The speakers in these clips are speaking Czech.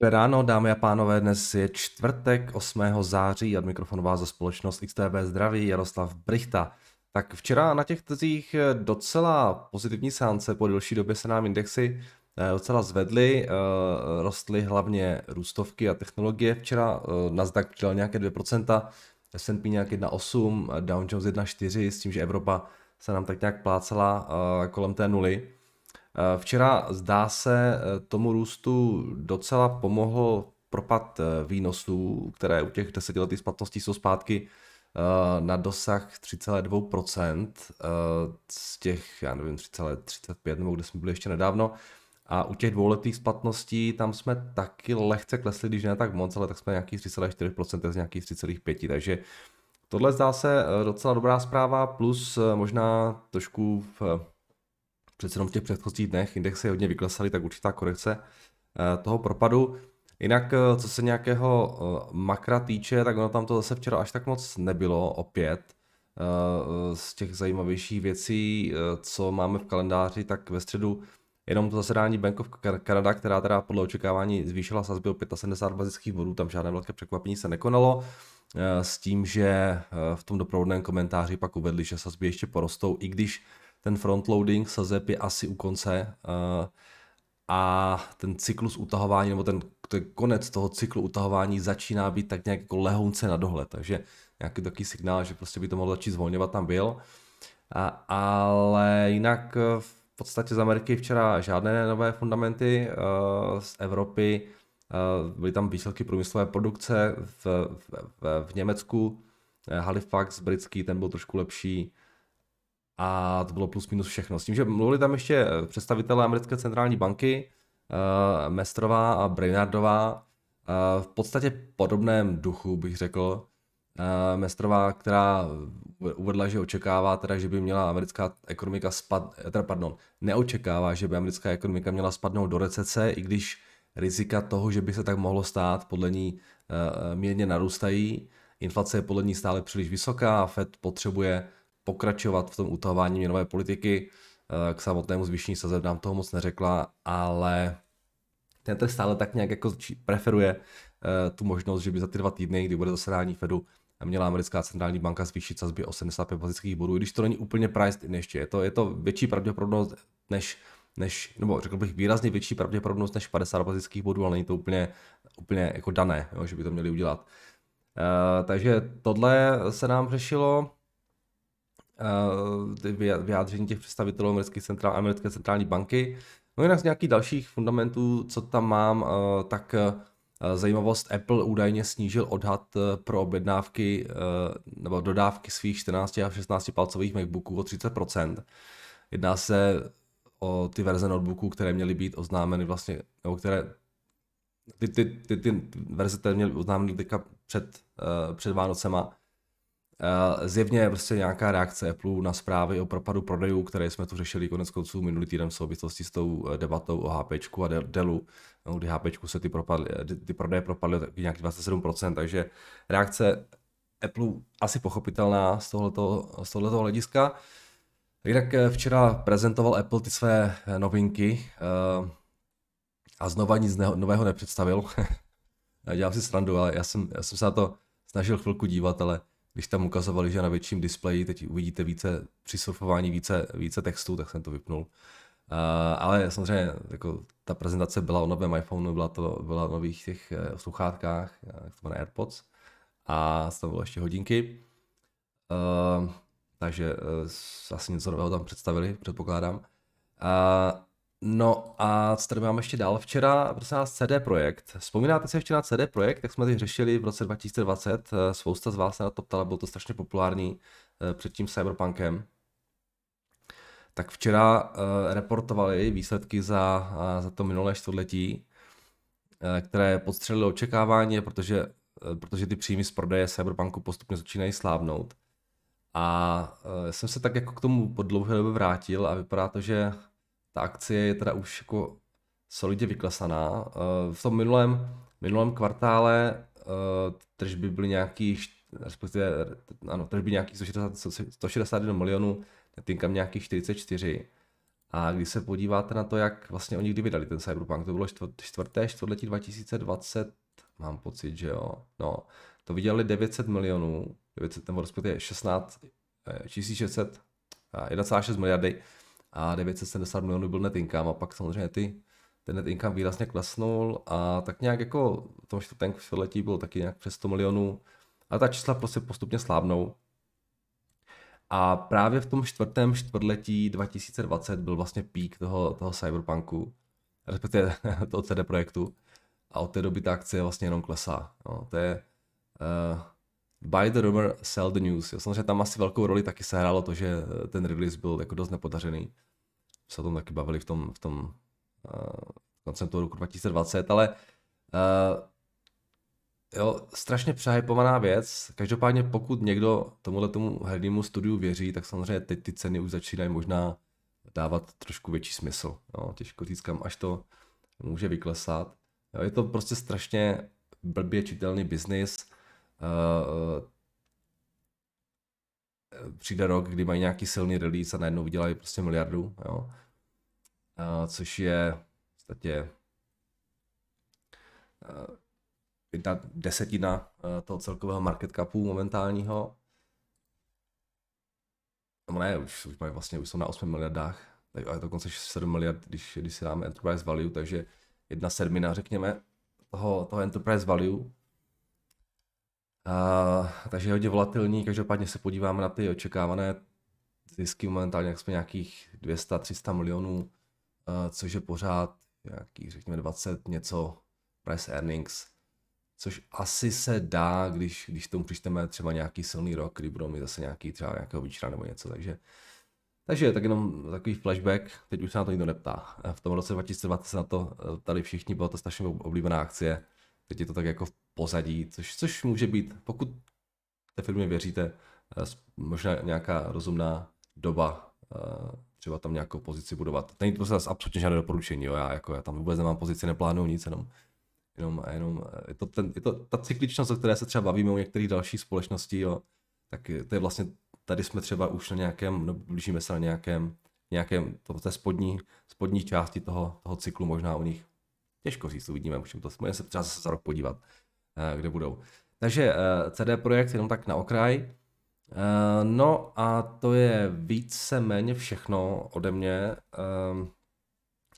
Dobré ráno, dámy a pánové, dnes je čtvrtek 8. září a mikrofon za společnost XTB Zdraví Jaroslav Brichta. Tak včera na těch trzích docela pozitivní sánce, po delší době se nám indexy eh, docela zvedly, eh, rostly hlavně růstovky a technologie. Včera eh, Nasdaq přidal nějaké 2%, S&P nějak 1,8, Dow Jones 1,4, s tím, že Evropa se nám tak nějak plácela kolem té nuly. Eh, včera zdá se eh, tomu růstu docela pomohl propad eh, výnosů, které u těch desetiletých splatností jsou zpátky na dosah 3,2% z těch, já nevím, 3,35 nebo kde jsme byli ještě nedávno. A u těch dvouletých splatností tam jsme taky lehce klesli, když ne tak moc, ale tak jsme nějakých 3,4% z nějakých 3,5%, takže tohle zdá se docela dobrá zpráva, plus možná trošku v přece jenom v těch předchozích dnech indexy hodně vyklesaly, tak určitá korekce eh, toho propadu. Jinak, eh, co se nějakého eh, makra týče, tak ono tam to zase včera až tak moc nebylo, opět. Z těch zajímavějších věcí, co máme v kalendáři, tak ve středu jenom to zasedání Bank of Canada, která teda podle očekávání zvýšila sazby o 75 bazických bodů, tam žádné velké překvapení se nekonalo, s tím, že v tom doprovodném komentáři pak uvedli, že sazby ještě porostou, i když ten frontloading sazeb je asi u konce eh, a ten cyklus utahování, nebo ten, ten konec toho cyklu utahování začíná být tak nějak jako lehounce na dohled, takže nějaký takový signál, že prostě by to mohlo začít zvolňovat, tam byl. A, ale jinak eh, v podstatě z Ameriky včera žádné nové fundamenty, eh, z Evropy byly tam výsledky průmyslové produkce v, v, v, v Německu, Halifax britský, ten byl trošku lepší, a to bylo plus minus všechno. S tím, že mluvili tam ještě eh, představitelé americké centrální banky, uh, Mestrová a Brainardová, uh, v podstatě podobném duchu bych řekl. Uh, Mestrová, která uvedla, že očekává, teda, že by měla americká ekonomika spad, teda, pardon, neočekává, že by americká ekonomika měla spadnout do recese, i když rizika toho, že by se tak mohlo stát, podle ní uh, mírně narůstají. Inflace je podle ní stále příliš vysoká a Fed potřebuje pokračovat v tom utahování měnové politiky. Eh, k samotnému zvýšení sazeb nám toho moc neřekla, ale ten trh stále tak nějak jako preferuje eh, tu možnost, že by za ty dva týdny, kdy bude zasedání Fedu, měla americká centrální banka zvýšit sazby 75 bazických bodů, i když to není úplně priced in ještě. Je to, je to větší pravděpodobnost než, než, nebo řekl bych výrazně větší pravděpodobnost než 50 bazických bodů, ale není to úplně, úplně jako dané, jo, že by to měli udělat. Uh, takže tohle se nám řešilo. Eh, vyjádření těch představitelů americké, centrál, americké centrální banky. No jinak z nějakých dalších fundamentů, co tam mám, eh, tak eh, zajímavost, Apple údajně snížil odhad pro objednávky nebo dodávky svých 14 a 16 palcových MacBooků o 30%. Jedná se o ty verze notebooků, které měly být oznámeny vlastně, nebo které ty, ty, ty, ty verze, které měly oznámeny teďka před, před Vánocema, Eh, zjevně prostě nějaká reakce Apple na zprávy o propadu prodejů, které jsme tu řešili konec konců minulý týden v souvislosti s tou eh, debatou o HP a Dellu, no, kdy HP se ty, propadly, eh, ty prodeje propadly tak nějak 27%, takže reakce Apple asi pochopitelná z tohoto, z tohoto hlediska. Jinak včera prezentoval Apple ty své novinky a znova nic nového nepředstavil. Dělám si srandu, ale já jsem, já jsem se na to snažil chvilku dívat, ale když tam ukazovali, že na větším displeji teď uvidíte více při surfování více, více textů, tak jsem to vypnul. Uh, ale samozřejmě jako ta prezentace byla o novém iPhoneu, byla, to, byla o nových těch uh, sluchátkách, eh, jak to jmenuje AirPods, a tam bylo ještě hodinky. Uh, takže uh, asi něco nového tam představili, předpokládám. Uh, No a co tady máme ještě dál? Včera, prosím nás, CD Projekt. Vzpomínáte si ještě na CD Projekt, jak jsme tady řešili v roce 2020? Eh, spousta z vás se na to ptala, bylo to strašně populární eh, před tím Cyberpunkem. Tak včera eh, reportovali výsledky za, za to minulé čtvrtletí, které podstřelili očekávání, protože, protože ty příjmy z prodeje Cyberpunku postupně začínají slábnout. A jsem se tak jako k tomu po dlouhé době vrátil a vypadá to, že ta akcie je teda už jako solidně vyklesaná. Eh, v tom minulém, minulém kvartále eh, tržby byly nějaký, respektive, ano, tržby nějakých 161 milionů, netýkám nějakých 44. A když se podíváte na to, jak vlastně oni kdy vydali ten Cyberpunk, to bylo čtvrté čtvrtletí 2020, mám pocit, že jo, no, to vydělali 900 milionů, 900, nebo respektive 16, 1600, 1,6 miliardy, a 970 milionů byl net income a pak samozřejmě ty, ten net income výrazně klesnul a tak nějak jako v tom čtvrtém čtvrtletí byl taky nějak přes 100 milionů a ta čísla prostě postupně slábnou. A právě v tom čtvrtém čtvrtletí 2020 byl vlastně pík toho, toho cyberpunku, respektive toho CD projektu a od té doby ta akce vlastně jenom klesá. No, to je, uh, Buy the rumor, sell the news. Jo, samozřejmě tam asi velkou roli taky se hrálo to, že ten release byl jako dost nepodařený. Se o tom taky bavili v tom, v tom uh, eh, koncem toho roku 2020, ale uh, jo, strašně přehypovaná věc. Každopádně pokud někdo tomuhle tomu hernímu studiu věří, tak samozřejmě teď ty ceny už začínají možná dávat trošku větší smysl. Jo, těžko říct, kam až to může vyklesat. Jo, je to prostě strašně blbě čitelný biznis Eh, eh, přijde rok, kdy mají nějaký silný release a najednou vydělají prostě miliardu, jo. Uh, což je v podstatě uh, jedna desetina uh, toho celkového market capu momentálního. No ne, už, už mají vlastně, už jsou na 8 miliardách, tak, ale dokonce 7 miliard, když, když si dáme enterprise value, takže jedna sedmina, řekněme, toho, toho enterprise value a, takže je hodně volatilní, každopádně se podíváme na ty očekávané zisky momentálně, jak jsme nějakých 200-300 milionů, což je pořád nějakých, řekněme, 20 něco price earnings, což asi se dá, když, když tomu přičteme třeba nějaký silný rok, kdy budou mít zase nějaký třeba nějakého výčera nebo něco, takže takže tak jenom takový flashback, teď už se na to nikdo neptá. V tom roce 2020 se na to eh, tady všichni, byla to strašně oblíbená akcie, teď je to tak jako v pozadí, což, což může být, pokud té firmě věříte, eh, možná nějaká rozumná doba eh, třeba tam nějakou pozici budovat. Není to prostě absolutně žádné doporučení, jo? Já, jako, já tam vůbec nemám pozici, neplánuju nic, jenom, jenom, jenom eh, je, to ten, je to ta cykličnost, o které se třeba bavíme u některých dalších společností, jo? tak to je vlastně, tady jsme třeba už na nějakém, no, blížíme se na nějakém, nějakém to, té spodní, spodní části toho, toho cyklu možná u nich. Těžko říct, uvidíme, můžeme to, můžeme se třeba zase za rok podívat. Eh, kde budou. Takže eh, CD Projekt jenom tak na okraj. Eh, no a to je více-méně všechno ode mě. Ehm,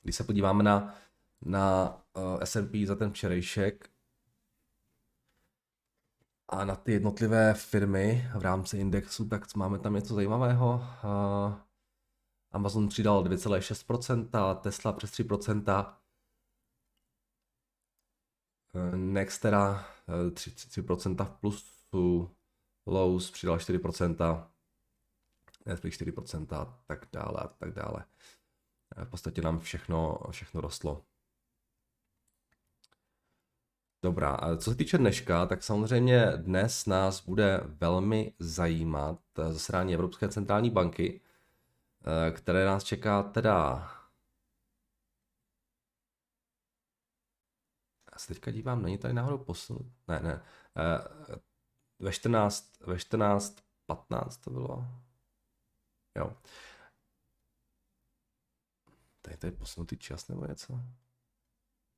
když se podíváme na, na S&P za ten včerejšek a na ty jednotlivé firmy v rámci indexu, tak máme tam něco zajímavého. Amazon přidal 2,6%, Tesla přes 3%, Nextera 33% eh, v plusu, Lowe's přidal 4%, Netflix 4% a tak dále a tak dále. Eh, v podstatě nám všechno, všechno rostlo. Dobrá, a co se týče dneška, tak samozřejmě dnes nás bude velmi zajímat eh, zasedání Evropské centrální banky, které nás čeká teda se teďka dívám, není tady náhodou posun? Ne, ne. Uh, ve 14, ve 14, 15 to bylo. Jo. Tady to je posunutý čas nebo něco?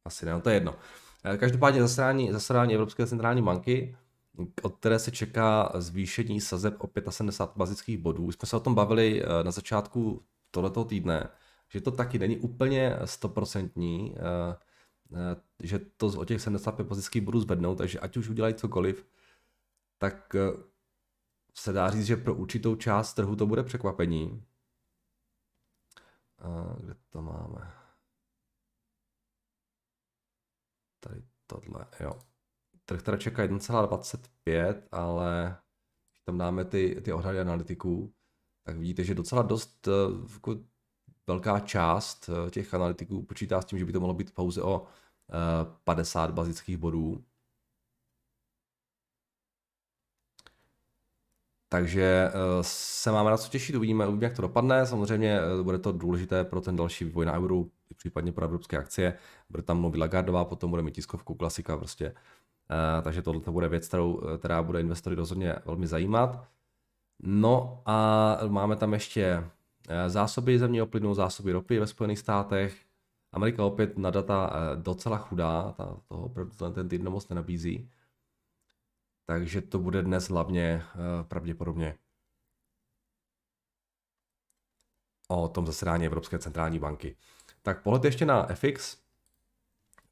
Asi ne, no to je jedno. Eh, každopádně zasedání, zasedání Evropské centrální banky, od které se čeká zvýšení sazeb o 75 bazických bodů. Už jsme se o tom bavili eh, na začátku tohoto týdne, že to taky není úplně stoprocentní. Eh, že to o těch 75 pozicí budu zvednout, takže ať už udělají cokoliv, tak eh, se dá říct, že pro určitou část trhu to bude překvapení. A eh, kde to máme? Tady tohle, jo. Trh teda čeká 1,25, ale když tam dáme ty, ty odhady analytiků, tak vidíte, že docela dost velká část eh, těch analytiků počítá s tím, že by to mohlo být pouze o 50 eh, bazických bodů. Takže eh, se máme na co těšit, uvidíme, uvidíme, jak to dopadne. Samozřejmě bude to důležité pro ten další vývoj na euro, případně pro evropské akcie. Bude tam mluvit Lagardová, potom bude mít tiskovku, klasika prostě. Takže tohle to bude věc, kterou, která bude investory rozhodně velmi zajímat. No a máme tam ještě Eh, zásoby zemního plynu, zásoby ropy ve Spojených státech. Amerika opět na data eh, docela chudá, ta, toho opravdu ten ten týden moc nenabízí. Takže to bude dnes hlavně eh, pravděpodobně o tom zasedání Evropské centrální banky. Tak pohled ještě na FX.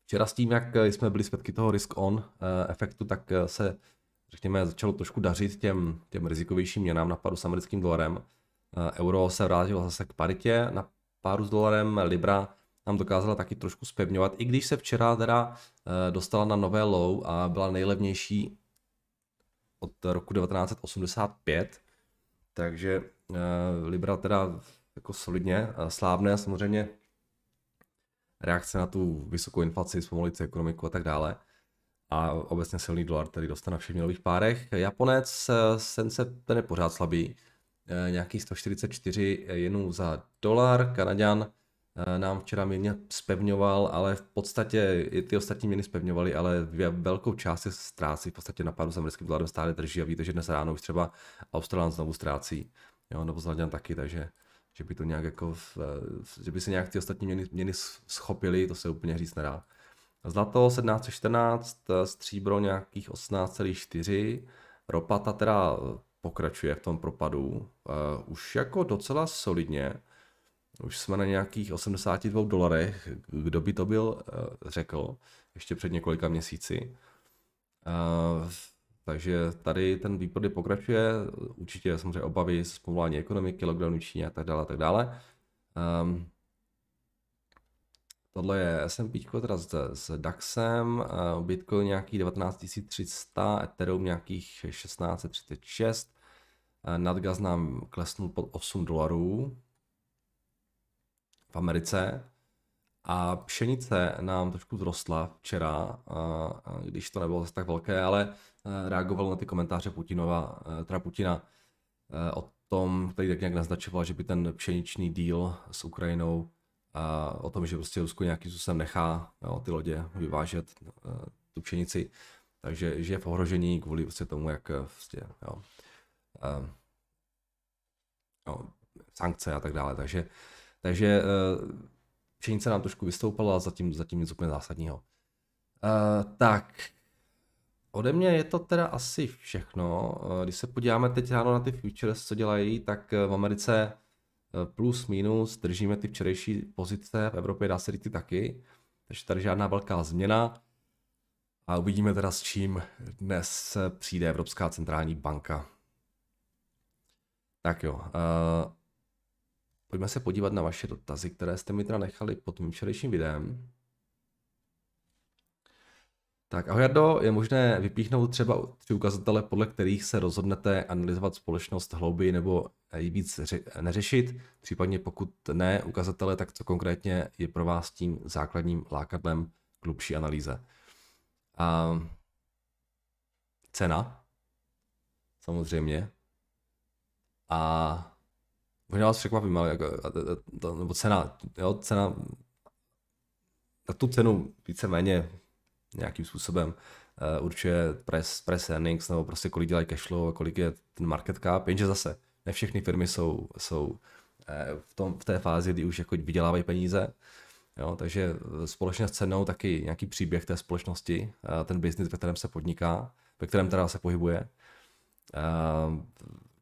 Včera s tím, jak jsme byli svědky toho risk-on efektu, tak se, řekněme, začalo trošku dařit těm, těm rizikovějším měnám na padu s americkým dolarem. Eh, euro se vrátilo zase k paritě na páru s dolarem, Libra nám dokázala taky trošku spevňovat, i když se včera teda eh, dostala na nové low a byla nejlevnější od roku 1985, takže eh, Libra teda jako solidně slábne, samozřejmě reakce na tu vysokou inflaci, zpomalující ekonomiku a tak dále. A obecně silný dolar, který dostane na všech měnových párech. Japonec, sen se ten je pořád slabý, Eh, nějaký 144 eh, jenů za dolar. Kanaďan eh, nám včera měně spevňoval, ale v podstatě i ty ostatní měny spevňovaly, ale velkou část se ztrácí v podstatě na pádu s americkým dolarem stále drží a víte, že dnes ráno už třeba Australan znovu ztrácí, jo, nebo Zladěn taky, takže že by to nějak jako, v, že by se nějak ty ostatní měny, měny schopily, to se úplně říct nedá. Zlato 1714, stříbro nějakých 18,4, ropa ta teda pokračuje v tom propadu uh, eh, už jako docela solidně. Už jsme na nějakých 82 dolarech, kdo by to byl uh, řekl, ještě před několika měsíci. Uh, takže tady ten výprodej pokračuje, určitě samozřejmě obavy z povolání ekonomiky, lockdownu Číně a tak dále, a tak dále. Um, tohle je S&P teda s, s DAXem, Bitcoin nějaký 19 300, Ethereum nějakých 1636, Nadgas nám klesnul pod 8 dolarů v Americe. A pšenice nám trošku vzrostla včera, když to nebylo zase tak velké, ale e, reagoval na ty komentáře Putinova, e, teda Putina e, o tom, který tak nějak naznačoval, že by ten pšeničný díl s Ukrajinou o tom, že prostě Rusko nějakým způsobem nechá jo, ty lodě vyvážet tu pšenici, takže že je v ohrožení kvůli prostě tomu, jak prostě, jo, Eh, no, sankce a tak dále. Takže, takže eh, pšenice nám trošku vystoupala, zatím, zatím nic úplně zásadního. Eh, tak, Ode mě je to teda asi všechno. Když se podíváme teď ráno na ty futures, co dělají, tak v Americe plus minus držíme ty včerejší pozice, v Evropě dá se ty taky, takže tady žádná velká změna. A uvidíme teda s čím dnes přijde Evropská centrální banka. Tak jo. Uh, pojďme se podívat na vaše dotazy, které jste mi teda nechali pod mým včerejším videem. Tak ahoj Jardo, je možné vypíchnout třeba tři ukazatele, podle kterých se rozhodnete analyzovat společnost hlouby nebo ji víc neřešit, případně pokud ne ukazatele, tak co konkrétně je pro vás tím základním lákadlem k hlubší analýze. Uh, cena, samozřejmě, a možná vás překvapím, ale jako, a, a, a, nebo cena, jo, cena, na tu cenu víceméně nějakým způsobem uh, určuje press, press earnings nebo prostě kolik dělají cash flow, kolik je ten market cap, jenže zase ne všechny firmy jsou, jsou eh, v, tom, v té fázi, kdy už jako vydělávají peníze, jo, takže eh, společně s cenou taky nějaký příběh té společnosti, ten biznis, ve kterém se podniká, ve kterém teda se pohybuje,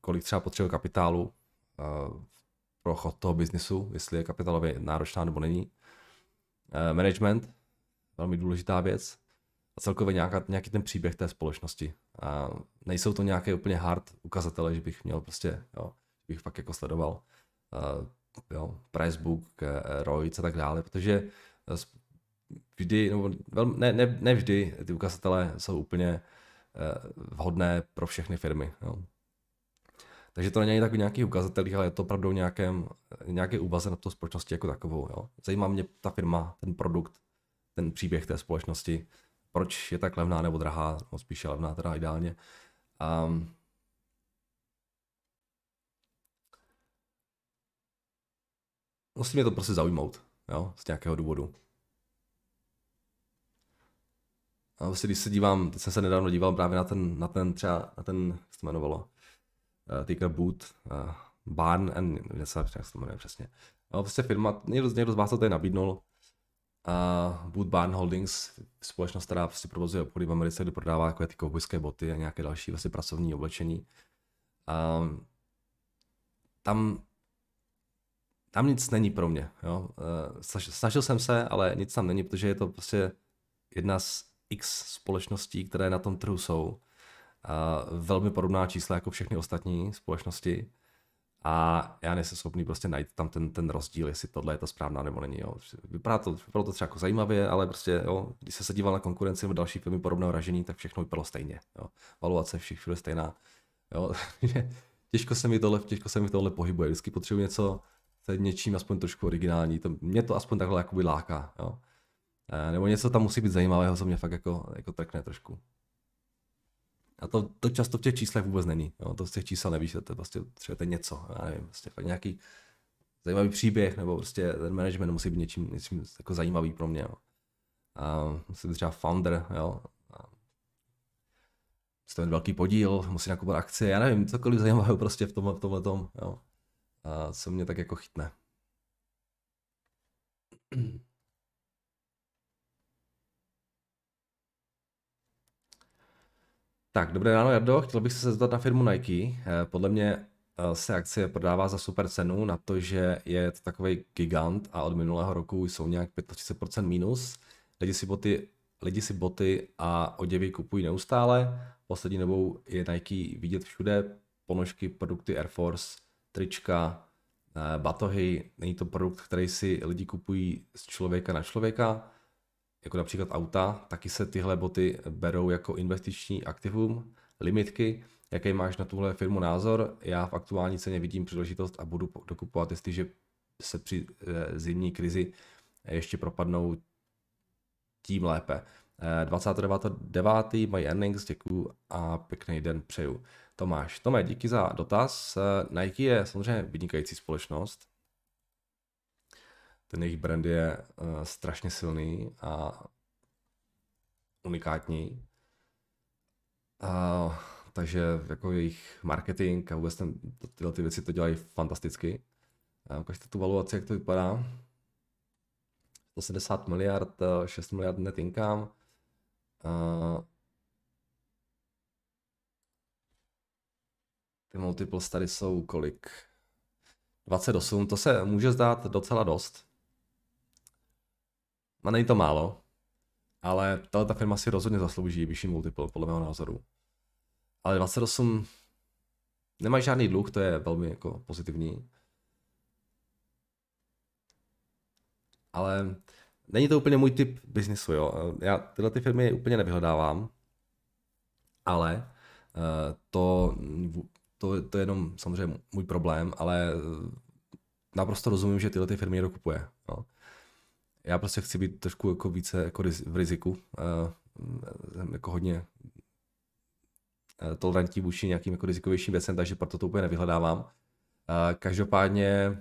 kolik třeba potřebuje kapitálu eh, pro chod toho biznesu, jestli je kapitálově náročná nebo není. Eh, management, velmi důležitá věc. A celkově nějaká, nějaký ten příběh té společnosti. A nejsou to nějaké úplně hard ukazatele, že bych měl prostě, jo, že bych fakt jako sledoval uh, jo, price book, uh, ROIC a tak dále, protože vždy, nebo velmi, ne, ne, ne vždy ty ukazatele jsou úplně uh, vhodné pro všechny firmy. Jo. Takže to není takový nějaký ukazatel, ale je to opravdu nějakém, nějaké úvaze na to společnosti jako takovou. Jo. Zajímá mě ta firma, ten produkt, ten příběh té společnosti, proč je tak levná nebo drahá, no spíše levná teda ideálně. Um, musí mě to prostě zaujmout, jo, z nějakého důvodu. A vlastně, když se dívám, teď jsem se nedávno díval právě na ten, na ten třeba, na ten, jak se to jmenovalo, uh, Boot, uh, Barn, and, jak se to jmenuje přesně. No, prostě firma, někdo, někdo z vás to tady nabídnul, uh, Boot Barn Holdings, společnost, která si prostě provozuje obchody v Americe, kde prodává jako ty kovbojské boty a nějaké další vlastně pracovní oblečení. Um, tam, tam nic není pro mě. Jo? Uh, snažil, snažil jsem se, ale nic tam není, protože je to prostě jedna z x společností, které na tom trhu jsou Eh, velmi podobná čísla jako všechny ostatní společnosti a já nejsem schopný prostě najít tam ten, ten rozdíl, jestli tohle je to správná nebo není. Jo. Vypadá to, vypadalo to třeba jako zajímavě, ale prostě, jo, když jsem se díval na konkurenci v další firmy podobného ražení, tak všechno vypadalo stejně. Jo. Valuace všech všude stejná. Jo. těžko, se mi tohle, těžko se mi tohle pohybuje. Vždycky potřebuji něco je něčím aspoň trošku originální. To, mě to aspoň takhle jakoby láká. Jo. E, nebo něco tam musí být zajímavého, co mě fakt jako, jako trkne trošku. A to, to často v těch číslech vůbec není. Jo? To z těch čísel je prostě třeba to je něco, já nevím, prostě fakt nějaký zajímavý příběh, nebo prostě ten management musí být něčím, něčím jako zajímavý pro mě. Jo? A musí být třeba founder, jo? A musí mít velký podíl, musí nakupovat akcie, já nevím, cokoliv zajímavého prostě v, tom, v tomhle tom, jo? A co mě tak jako chytne. Tak, dobré ráno, Jardo. Chtěl bych se zeptat na firmu Nike. Eh, podle mě eh, se akcie prodává za super cenu na to, že je to takový gigant a od minulého roku jsou nějak 35% minus. Lidi si boty, lidi si boty a oděvy kupují neustále. Poslední dobou je Nike vidět všude. Ponožky, produkty Air Force, trička, eh, batohy. Není to produkt, který si lidi kupují z člověka na člověka jako například auta, taky se tyhle boty berou jako investiční aktivum, limitky, jaký máš na tuhle firmu názor. Já v aktuální ceně vidím příležitost a budu dokupovat, jestliže se při eh, zimní krizi eh, ještě propadnou tím lépe. 29. Eh, mají earnings, děkuju a pěkný den přeju. Tomáš, Tome, díky za dotaz. Nike je samozřejmě vynikající společnost, ten jejich brand je uh, strašně silný a unikátní. Uh, takže jako jejich marketing a vůbec ten, tyhle ty věci to dělají fantasticky. Uh, ukažte tu valuaci, jak to vypadá. 170 miliard, 6 eh, miliard net income. Uh, ty multiples tady jsou kolik? 28, to se může zdát docela dost. A no, není to málo, ale tato ta firma si rozhodně zaslouží vyšší multiple, podle mého názoru. Ale 28 nemá žádný dluh, to je velmi jako pozitivní. Ale není to úplně můj typ biznisu, jo. Já tyhle ty firmy úplně nevyhledávám, ale eh, to, to, to je jenom samozřejmě můj problém, ale naprosto rozumím, že tyhle ty firmy je dokupuje. No já prostě chci být trošku jako více jako v riziku. Jsem eh, mm, jako hodně eh, tolerantní vůči nějakým jako rizikovějším věcem, takže proto to úplně nevyhledávám. Eh, každopádně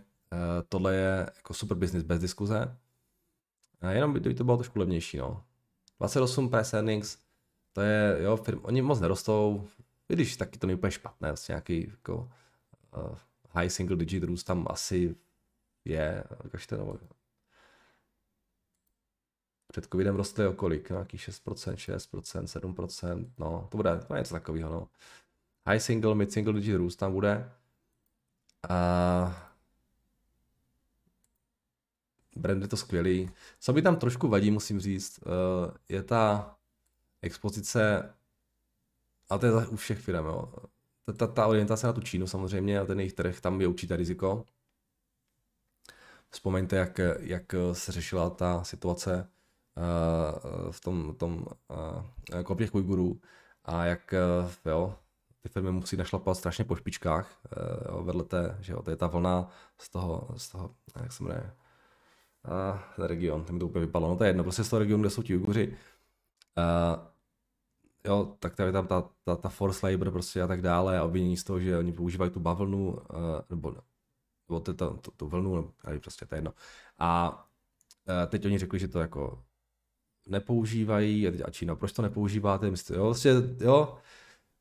tohle je jako super business bez diskuze. Jenom by to bylo trošku levnější, no. 28 PS earnings, to je, jo, firm, oni moc nerostou, i když taky to není úplně špatné, vlastně nějaký jako uh, high single digit růst tam asi je, kažte, no, před covidem rostly o kolik? Nějaký 6%, 6%, 7%, no to bude no něco takového, no. High single, mid single digit růst tam bude. A brand je to skvělý. Co by tam trošku vadí, musím říct, eh, je ta expozice, a to je u všech firm, jo. Ta, ta, orientace na tu Čínu samozřejmě a ten jejich trh, tam je určité riziko. Vzpomeňte, jak, jak se řešila ta situace Eh, v tom, tom eh, jako těch Ujgurů a jak eh, jo, ty firmy musí našlapat strašně po špičkách jo, vedle té, že jo, to je ta vlna z toho, z toho jak se jmenuje, a ten region, ten mi to úplně vypadlo, no to je jedno, prostě z toho regionu, kde jsou ti Ujguři, uh, jo, tak tady tam ta, ta, ta force labor prostě a tak dále a obvinění z toho, že oni používají tu bavlnu, uh, nebo, nebo tu, tu, tu vlnu, nebo, ale prostě to je jedno. A uh, teď oni řekli, že to jako nepoužívají, a Čína, proč to nepoužíváte, myslíte, jo, vlastně, jo,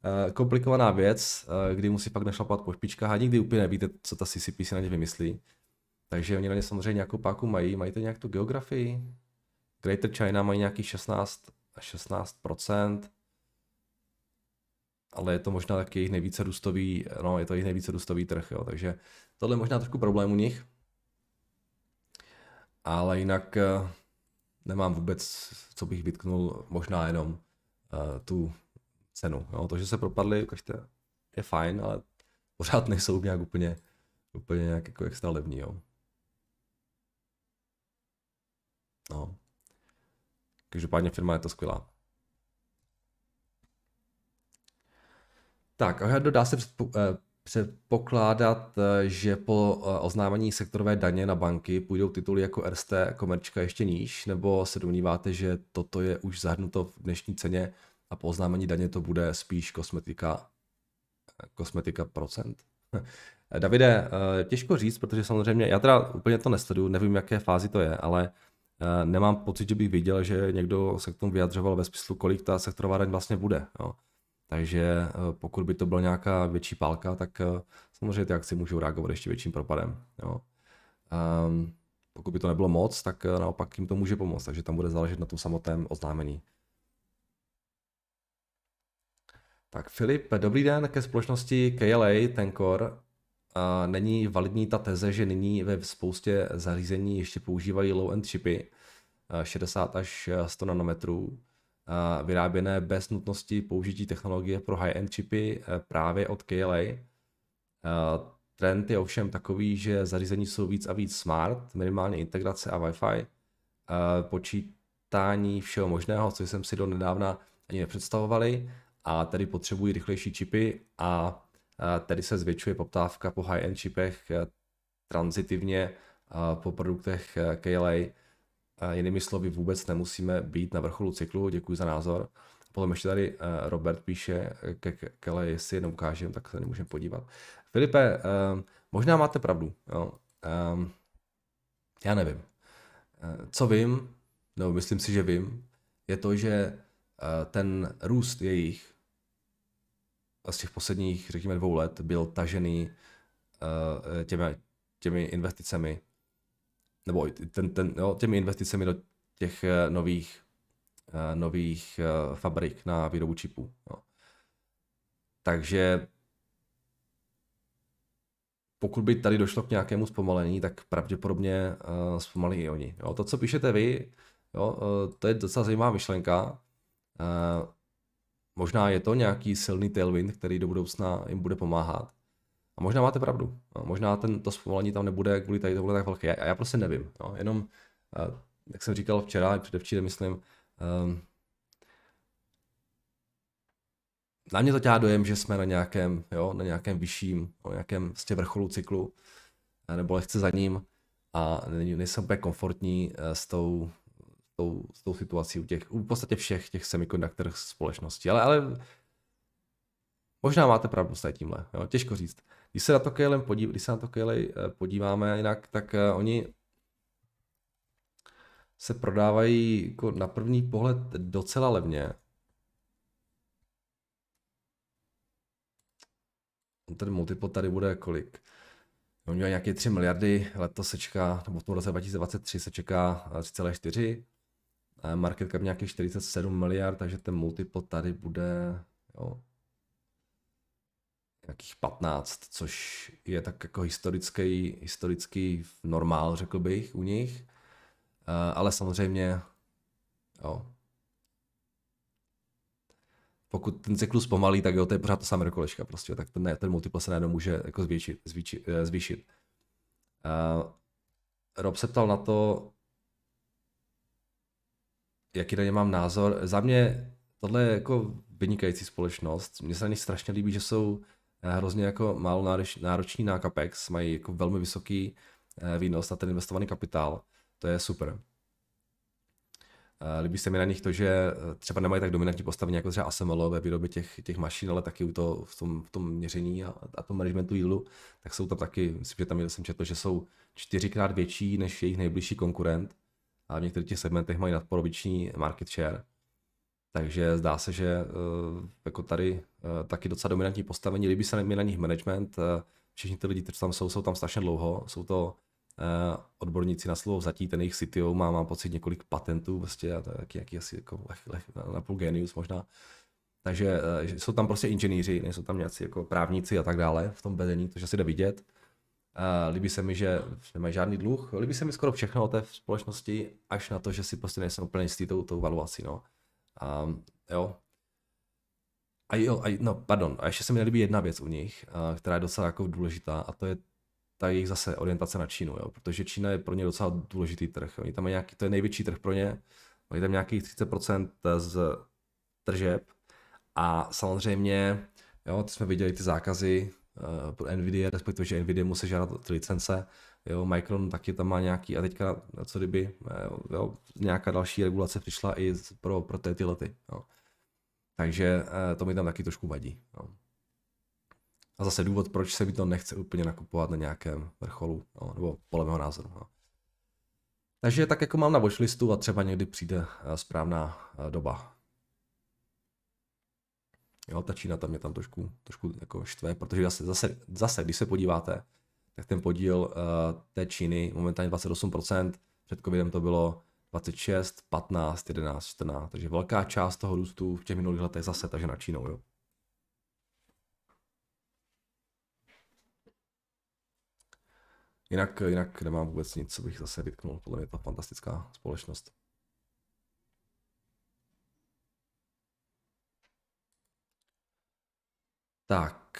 eh, komplikovaná věc, eh, kdy musí pak našlapat po špičkách a nikdy úplně nevíte, co ta CCP si na ně vymyslí. Takže oni na ně samozřejmě nějakou páku mají, mají to nějak tu geografii. Greater China mají nějaký 16, 16%, ale je to možná taky jejich nejvíce růstový, no je to jejich nejvíce růstový trh, jo, takže tohle je možná trošku problém u nich. Ale jinak eh, nemám vůbec, co bych vytknul, možná jenom uh, tu cenu. Jo? To, že se propadli, ukažte, je fajn, ale pořád nejsou nějak úplně, úplně nějak jako extra levní. Jo? No. Každopádně firma je to skvělá. Tak, a dá se předpo, eh, předpokládat, eh, že po eh, oznámení sektorové daně na banky půjdou tituly jako RST, Komerčka ještě níž, nebo se domníváte, že toto je už zahrnuto v dnešní ceně a po oznámení daně to bude spíš kosmetika, eh, kosmetika procent? Davide, těžko říct, protože samozřejmě já teda úplně to nesleduju, nevím, jaké fázi to je, ale nemám pocit, že bych viděl, že někdo se k tomu vyjadřoval ve smyslu, kolik ta sektorová daň vlastně bude. Jo. Takže eh, pokud by to byla nějaká větší pálka, tak eh, samozřejmě ty akci můžou reagovat ještě větším propadem. Jo. Um, pokud by to nebylo moc, tak eh, naopak jim to může pomoct, takže tam bude záležet na tom samotném oznámení. Tak Filip, dobrý den ke společnosti KLA Tenkor. A není validní ta teze, že nyní ve spoustě zařízení ještě používají low-end chipy 60 až 100 nanometrů vyráběné bez nutnosti použití technologie pro high-end čipy e, právě od KLA. E, trend je ovšem takový, že zařízení jsou víc a víc smart, minimálně integrace a Wi-Fi, e, počítání všeho možného, co jsem si do nedávna ani nepředstavovali, a tedy potřebují rychlejší čipy a tedy se zvětšuje poptávka po high-end čipech transitivně po produktech KLA, Jinými slovy, vůbec nemusíme být na vrcholu cyklu. Děkuji za názor. Potom ještě tady eh, Robert píše, eh, ke Kele, jestli jenom ukážem, tak se nemůžeme podívat. Filipe, eh, možná máte pravdu. Jo. Ehm, já nevím. Co vím, no myslím si, že vím, je to, že ten růst jejich z těch posledních, řekněme, dvou let byl tažený těmi, těmi investicemi nebo ten, ten, jo, těmi investicemi do těch eh, nových, eh, nových eh, fabrik na výrobu čipů. Jo. Takže pokud by tady došlo k nějakému zpomalení, tak pravděpodobně uh, zpomalí i oni. Jo, to, co píšete vy, jo, uh, to je docela zajímavá myšlenka. Uh, možná je to nějaký silný tailwind, který do budoucna jim bude pomáhat možná máte pravdu. No, možná ten, to zpomalení tam nebude kvůli tady tohle tak velké. Já já prostě nevím. No, jenom, eh, jak jsem říkal včera, předevčírem myslím, um, na mě to těla dojem, že jsme na nějakém, jo, na nějakém vyšším, na nějakém vlastně vrcholu cyklu, eh, nebo lehce za ním a nejsem úplně komfortní eh, s tou, tou, s tou situací u těch, u v podstatě všech těch semiconductor společností, ale, ale možná máte pravdu s tímhle, jo, těžko říct. Když se na to Kejlem podí, když se na to eh, podíváme jinak, tak eh, oni se prodávají jako na první pohled docela levně. Ten multiple tady bude kolik? On měl nějaké 3 miliardy, letos se čeká, nebo v tom roce 2023 se čeká 3,4. Eh, market cap nějakých 47 miliard, takže ten multiple tady bude, jo, nějakých 15, což je tak jako historický, historický normál, řekl bych, u nich. Eh, ale samozřejmě, jo. Pokud ten cyklus pomalý, tak jo, to je pořád to samé kolečka prostě, tak ten, ne, ten multiple se najednou může jako zvětšit, zvětši, eh, zvýšit. Uh, Rob se ptal na to, jaký na ně mám názor. Za mě tohle je jako vynikající společnost. Mně se na nich strašně líbí, že jsou Eh, hrozně jako málo náročný nároční na capex, mají jako velmi vysoký eh, výnos na ten investovaný kapitál, to je super. Eh, líbí se mi na nich to, že třeba nemají tak dominantní postavení jako třeba ASML ve výrobě těch, těch mašin, ale taky u to, v, tom, v tom měření a, a tom managementu jídlu, tak jsou tam taky, myslím, že tam jsem četl, že jsou čtyřikrát větší než jejich nejbližší konkurent a v některých těch segmentech mají nadpoloviční market share. Takže zdá se, že eh, jako tady eh, taky docela dominantní postavení, líbí se mi na nich management, eh, všichni ty lidi, kteří tam jsou, jsou tam strašně dlouho, jsou to odborníci na slovo vzatí, ten jejich CTO má, mám pocit, několik patentů, vlastně, a to je jaký, jaký asi jako leh, leh, na půl genius možná. Takže jsou tam prostě inženýři, nejsou tam nějací jako právníci a tak dále v tom vedení, což asi jde vidět. Uh, líbí se mi, že nemají žádný dluh, líbí se mi skoro všechno o té společnosti, až na to, že si prostě nejsem úplně jistý tou, tou valuací, no. A jo. A jo, a, no, pardon, a ještě se mi nelíbí jedna věc u nich, a, která je docela jako důležitá, a to je ta jejich zase orientace na Čínu, jo, protože Čína je pro ně docela důležitý trh. Oni tam mají nějaký, to je největší trh pro ně, mají tam nějakých 30% z tržeb a samozřejmě, jo, ty jsme viděli ty zákazy uh, pro Nvidia, respektive, že Nvidia musí žádat ty licence, jo, Micron taky tam má nějaký, a teďka, co kdyby, eh, jo, nějaká další regulace přišla i pro, pro ty, ty lety, jo. Takže eh, to mi tam taky trošku vadí, jo. A zase důvod, proč se mi to nechce úplně nakupovat na nějakém vrcholu, jo, nebo podle mého názoru. Jo. Takže tak jako mám na watchlistu a třeba někdy přijde eh, správná doba. Jo, ta Čína tam mě tam trošku, trošku jako štve, protože zase, zase, zase, když se podíváte, tak ten podíl uh, té Číny momentálně 28%, před covidem to bylo 26, 15, 11, 14, takže velká část toho růstu v těch minulých letech zase takže na Čínou, jo. Jinak, jinak nemám vůbec nic, co bych zase vytknul, podle mě je to fantastická společnost. Tak,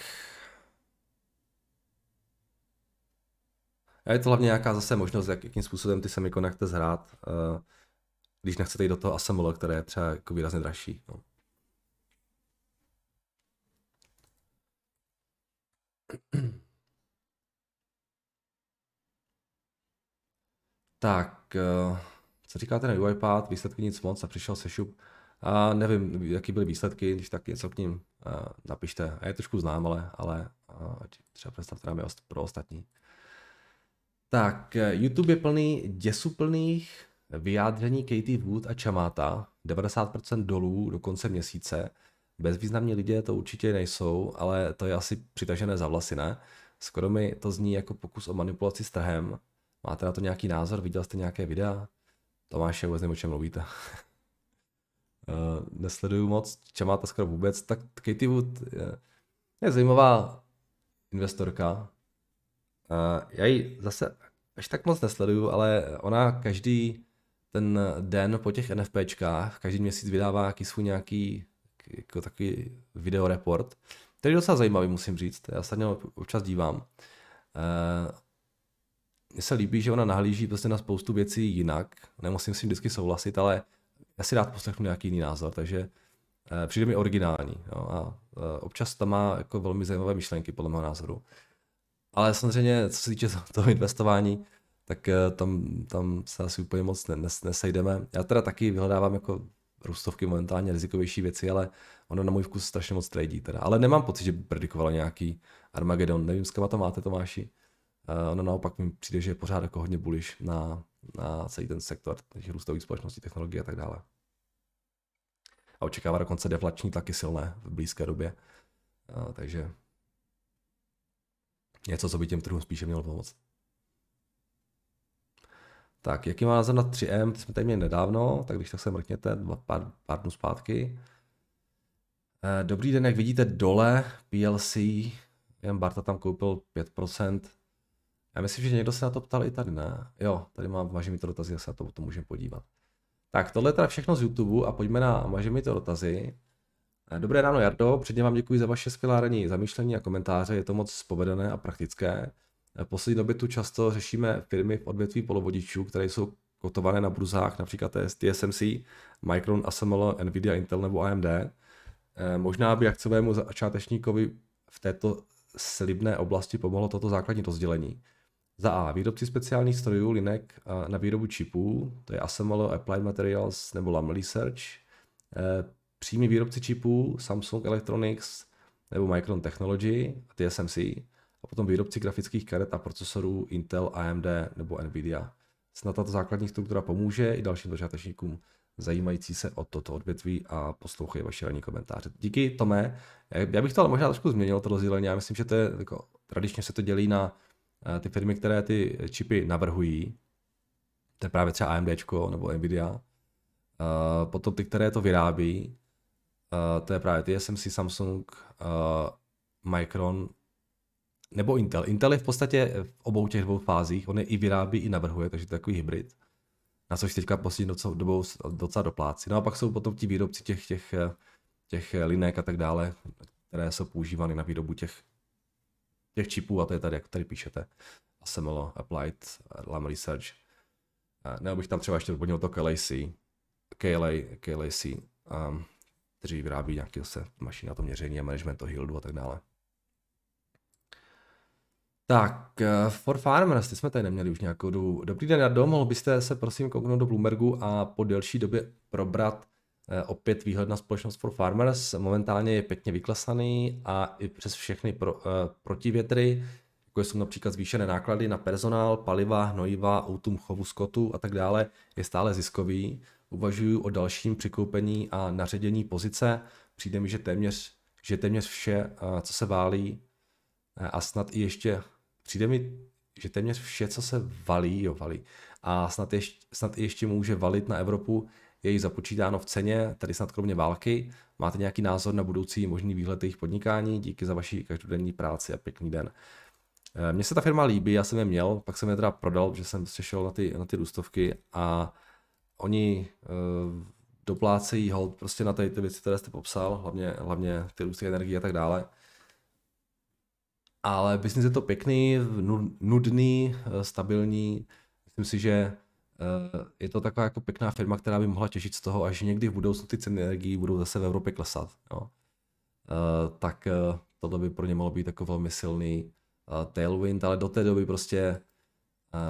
A je to hlavně nějaká zase možnost, jak, jakým způsobem ty semikony zhrát, eh, když nechcete jít do toho assemble, které je třeba jako výrazně dražší. No. Tak, eh, co říkáte na UiPath, výsledky nic moc a přišel se šup. A nevím, jaký byly výsledky, když tak něco k ním eh, napište. A je trošku znám, ale, ale třeba představte nám je pro ostatní. Tak, YouTube je plný děsuplných vyjádření Katie Wood a Chamata, 90% dolů do konce měsíce. Bezvýznamní lidé to určitě nejsou, ale to je asi přitažené za vlasy, ne? Skoro mi to zní jako pokus o manipulaci s trhem. Máte na to nějaký názor? Viděl jste nějaké videa? Tomáš, vůbec nevím, o čem mluvíte. Eh, nesleduju moc Chamata skoro vůbec. Tak Katie Wood je, je zajímavá investorka, Eh, já ji zase až tak moc nesleduju, ale ona každý ten den po těch NFPčkách, každý měsíc vydává nějaký svůj nějaký jako takový videoreport, který je docela zajímavý, musím říct. Já se na něj občas dívám. Eh, mně se líbí, že ona nahlíží prostě na spoustu věcí jinak. Nemusím s tím vždycky souhlasit, ale já si rád poslechnu nějaký jiný názor, takže eh, přijde mi originální. Jo, no. a občas tam má jako velmi zajímavé myšlenky, podle mého názoru ale samozřejmě, co se týče toho investování, tak eh, tam, tam se asi úplně moc nesejdeme. Já teda taky vyhledávám jako růstovky momentálně rizikovější věci, ale ono na můj vkus strašně moc tradí teda. Ale nemám pocit, že by predikovalo nějaký Armageddon. Nevím, s kama to máte, Tomáši. Eh, ono naopak mi přijde, že je pořád jako hodně bullish na, na celý ten sektor těch růstových společností, technologií a tak dále. A očekává dokonce deflační taky silné v blízké době. Eh, takže Něco, co by těm trhům spíše mělo pomoct. Tak, jaký má názor na 3M? Ty jsme tady měli nedávno, tak když tak se mrkněte dva, pár, pár dnů zpátky. Eh, dobrý den, jak vidíte dole PLC, jen Barta tam koupil 5%. Já myslím, že někdo se na to ptal i tady, ne? Jo, tady mám Maže mi to dotazy, já se na to potom můžeme podívat. Tak tohle je teda všechno z YouTube a pojďme na Maže mi to dotazy. Eh, dobré ráno, Jardo. Předně vám děkuji za vaše skvělá ranní zamýšlení a komentáře. Je to moc povedené a praktické. V eh, poslední době tu často řešíme firmy v odvětví polovodičů, které jsou kotované na bruzách, například eh, TSMC, Micron, ASML, Nvidia, Intel nebo AMD. Možná by akciovému začátečníkovi v této slibné oblasti pomohlo toto základní rozdělení. Za A. Výrobci speciálních strojů, linek na výrobu čipů, to je ASML, Applied Materials nebo Lam Research, přímý výrobci čipů Samsung Electronics nebo Micron Technology a TSMC a potom výrobci grafických karet a procesorů Intel, AMD nebo Nvidia. Snad tato základní struktura pomůže i dalším dočátečníkům zajímající se o toto odvětví a poslouchají vaše ranní komentáře. Díky, Tome. Já bych to ale možná trošku změnil, to rozdělení. Já myslím, že to je, jako, tradičně se to dělí na eh, ty firmy, které ty čipy navrhují. To je právě třeba AMD nebo Nvidia. Eh, potom ty, které to vyrábí Eh, to je právě TSMC, Samsung, uh, Micron nebo Intel. Intel je v podstatě v obou těch dvou fázích, on je i vyrábí, i navrhuje, takže to je takový hybrid, na což teďka poslední docela, dobou docela doplácí. No a pak jsou potom ti výrobci těch, těch, eh, těch linek a tak dále, které jsou používány na výrobu těch, těch čipů a to je tady, jak tady píšete. ASML, Applied, Lam Research. Nebo bych tam třeba ještě doplnil to KLAC, KLA, KLAC, um, ehm, kteří vyrábí nějaké zase mašiny na to měření a management to hildu a tak dále. Tak, eh, For Farmers, ty jsme tady neměli už nějakou dobu. Dobrý den, Jardo, mohl byste se prosím kouknout do Bloombergu a po delší době probrat eh, opět výhled na společnost For Farmers. Momentálně je pěkně vyklasaný a i přes všechny pro, eh, protivětry, jako jsou například zvýšené náklady na personál, paliva, hnojiva, útum chovu skotu a tak dále, je stále ziskový. Uvažuju o dalším přikoupení a naředění pozice. Přijde mi, že téměř, že téměř vše, co se válí, a snad i ještě, přijde mi, že téměř vše, co se valí, jo, valí, a snad, ještě, snad i ještě může valit na Evropu, je jí započítáno v ceně, tady snad kromě války. Máte nějaký názor na budoucí možný výhled jejich podnikání? Díky za vaši každodenní práci a pěkný den. E, mně se ta firma líbí, já jsem je měl, pak jsem je teda prodal, že jsem prostě šel na ty, na ty růstovky a oni uh, doplácejí hold prostě na tady ty věci, které jste popsal, hlavně, hlavně ty růsty energie a tak dále. Ale business je to pěkný, nudný, eh, stabilní. Myslím si, že eh, je to taková jako pěkná firma, která by mohla těžit z toho, až někdy v budoucnu ty ceny energií budou zase v Evropě klesat. Jo. Tak tohle by pro ně mohlo být takový velmi silný tailwind, ale do té doby prostě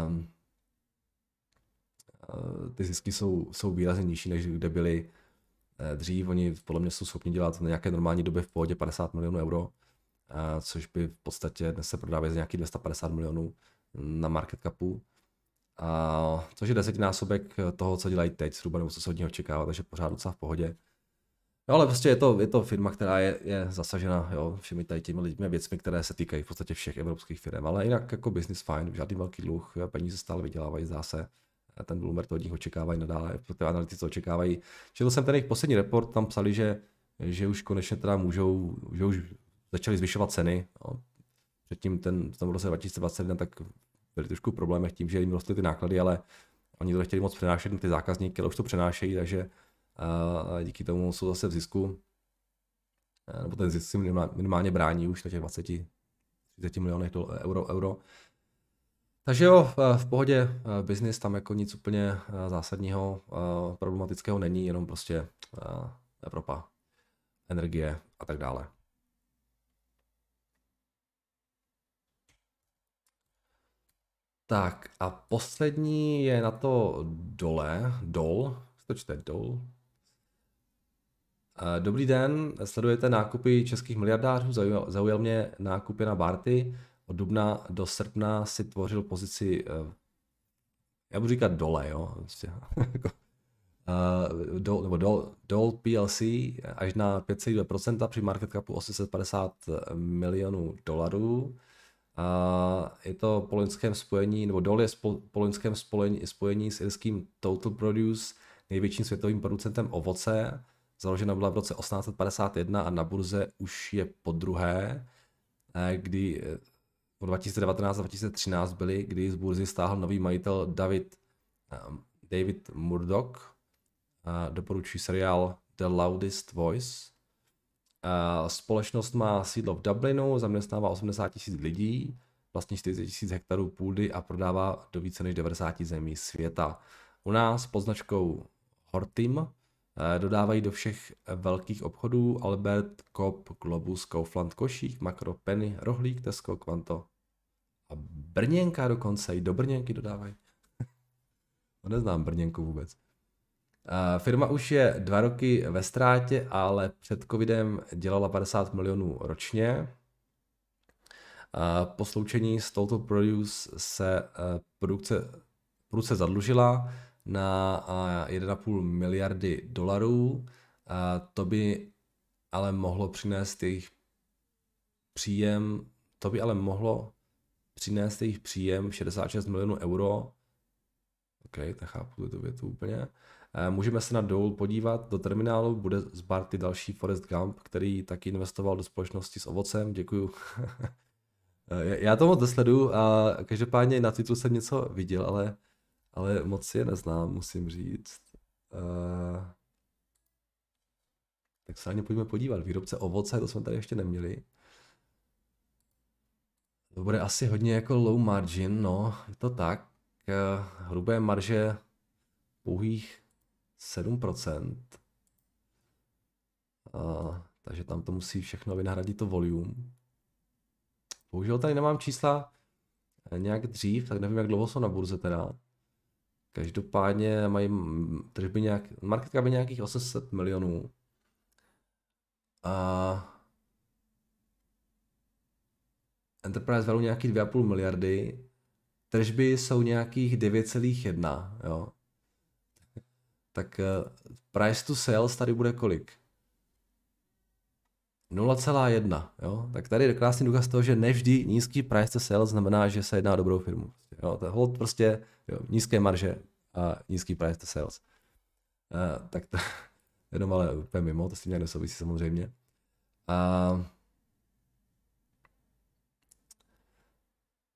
um, Eh, ty zisky jsou, jsou výrazně nižší, než kde byly eh, dřív. Oni podle mě jsou schopni dělat na nějaké normální době v pohodě 50 milionů euro, eh, což by v podstatě dnes se prodávají za nějakých 250 milionů na market capu. A což je desetinásobek toho, co dělají teď, zhruba nebo co se od nich očekává, takže pořád docela v pohodě. No ale prostě je to, je to firma, která je, je zasažena jo, všemi tady těmi lidmi věcmi, které se týkají v podstatě všech evropských firm. Ale jinak jako business fine, žádný velký dluh, peníze stále vydělávají, zase ten Bloomberg to od nich očekávají nadále, ty analytici očekávají. Četl jsem ten jejich poslední report, tam psali, že, že už konečně teda můžou, že už začali zvyšovat ceny. No. Předtím ten, v tom roce 2021 tak byli trošku v problémech tím, že jim rostly ty náklady, ale oni to nechtěli moc přenášet ty zákazníky, ale už to přenášejí, takže a díky tomu jsou zase v zisku. Nebo ten zisk si minimálně brání už na těch 20, 30 milionech euro, euro. Takže jo, v pohodě, eh, biznis tam jako nic úplně eh, zásadního, eh, problematického není, jenom prostě Evropa, energie a tak dále. Tak a poslední je na to dole, dol, to čte dol. Dobrý den, sledujete nákupy českých miliardářů, zaujal, zaujal mě nákupy na Barty od dubna do srpna si tvořil pozici, eh, já budu říkat dole, jo, prostě. jako, eh, dol, nebo dol, dol PLC až na 5,2% při market capu 850 milionů dolarů. A je to po loňském spojení, nebo dol je po loňském spojení, spojení s irským Total Produce, největším světovým producentem ovoce. Založena byla v roce 1851 a na burze už je po druhé, eh, kdy nebo 2019 a 2013 byly, kdy z burzy stáhl nový majitel David, ehm, David Murdoch. Doporučuji seriál The Loudest Voice. Společnost má sídlo v Dublinu, zaměstnává 80 tisíc lidí, vlastně 40 tisíc hektarů půdy a prodává do více než 90 zemí světa. U nás pod značkou Hortim eh, dodávají do všech velkých obchodů Albert, Kop, Globus, Kaufland, Košík, Makro, Penny, Rohlík, Tesco, Quanto a Brněnka dokonce, i do Brněnky dodávají. no neznám Brněnku vůbec. firma už je dva roky ve ztrátě, ale před covidem dělala 50 milionů ročně. po sloučení s Total Produce se eh, produkce, produkce zadlužila na 1,5 eh, miliardy dolarů. To by ale mohlo přinést jejich příjem, to by ale mohlo přinést jejich příjem 66 milionů euro. OK, chápu tu větu úplně. Eh, můžeme se na dol podívat. Do terminálu bude z Barty další Forest Gump, který taky investoval do společnosti s ovocem. Děkuju. Eh, já to moc nesledu a každopádně na Twitteru jsem něco viděl, ale, ale moc si je neznám, musím říct. Eh, tak se na ně pojďme podívat. Výrobce ovoce, to jsme tady ještě neměli. To bude asi hodně jako low margin, no, je to tak. Eh, hrubé marže pouhých 7%. A, eh, takže tam to musí všechno vynahradit to volume. Bohužel tady nemám čísla eh, nějak dřív, tak nevím, jak dlouho jsou na burze teda. Každopádně mají tržby nějak, market cap nějakých 800 milionů. A enterprise value nějaký 2,5 miliardy, tržby jsou nějakých 9,1, jo. Tak eh, price to sales tady bude kolik? 0,1, jo. Tak tady je krásný důkaz toho, že nevždy nízký price to sales znamená, že se jedná o dobrou firmu. Prostě, jo, to hold prostě jo, nízké marže a nízký price to sales. Uh, tak to, jenom ale úplně mimo, to s tím nějak nesouvisí samozřejmě. A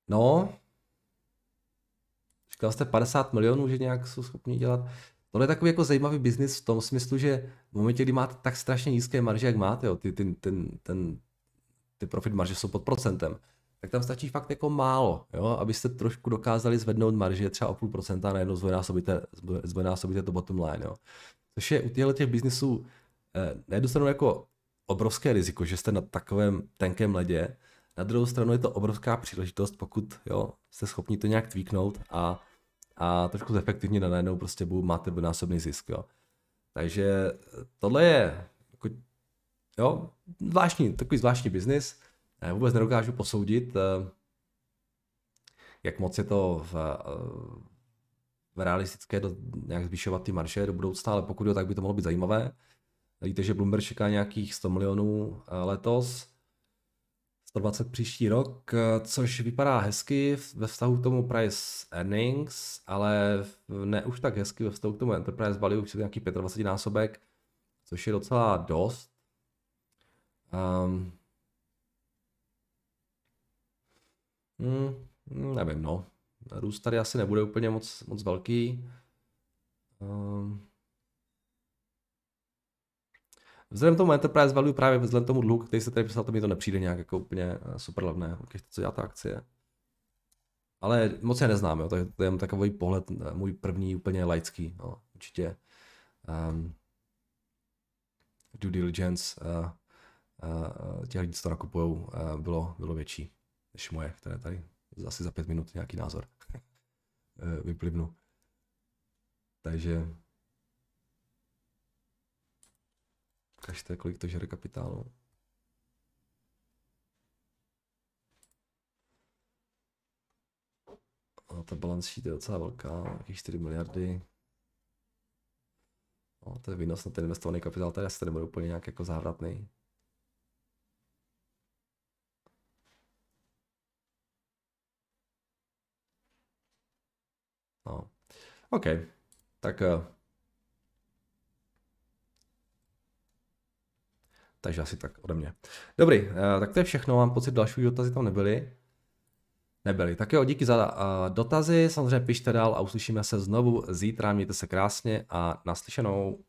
No, říkal jste 50 milionů, že nějak jsou schopni dělat. Tohle je takový jako zajímavý biznis v tom smyslu, že v momentě, kdy máte tak strašně nízké marže, jak máte, jo, ty, ty, ten, ten, ty profit marže jsou pod procentem, tak tam stačí fakt jako málo, jo, abyste trošku dokázali zvednout marže třeba o půl procenta a najednou zvojnásobíte, zvojnásobíte to bottom line, jo. Což je u těchto těch biznisů eh, na jako obrovské riziko, že jste na takovém tenkém ledě, na druhou stranu je to obrovská příležitost, pokud jo, jste schopni to nějak tweaknout a, a trošku zefektivně na najednou prostě budu, máte násobný zisk. Jo. Takže eh, tohle je jako, jo, zvláštní, takový zvláštní biznis. Vůbec nedokážu posoudit, eh, jak moc je to v, eh, v realistické do, nějak zvyšovat ty marže do budoucna, ale pokud jo, tak by to mohlo být zajímavé. Víte, že Bloomberg čeká nějakých 100 milionů letos, 120 příští rok, eh, což vypadá hezky ve vztahu k tomu price earnings, ale ne už tak hezky ve vztahu k tomu enterprise value, už je to nějaký 25 násobek, což je docela dost. Um, Hmm, nevím, no. Růst tady asi nebude úplně moc, moc velký. Um, Vzhledem tomu enterprise value právě vzhledem tomu dluhu, který se tady psal, to mi to nepřijde nějak jako úplně eh, super levné, když co dělá ta akcie. Ale moc je neznám, jo, to je, to je jen takový pohled, eh, můj první úplně laický, no, určitě. Um, due diligence, uh, eh, uh, těch lidí, co to nakupují, uh, bylo, bylo větší než moje, které tady asi za pět minut nějaký názor vyplivnu. Takže Ukažte, kolik to žere kapitálu. A ta balance sheet je docela velká, nějakých 4 miliardy. A no, to je výnos na ten investovaný kapitál, tady asi to nebude úplně nějak jako závratný. No. OK, tak eh, Takže asi tak ode mě. Dobrý, eh, tak to je všechno, mám pocit, další dotazy tam nebyly. Nebyly. Tak jo, díky za eh, dotazy, samozřejmě pište dál a uslyšíme se znovu zítra, mějte se krásně a naslyšenou.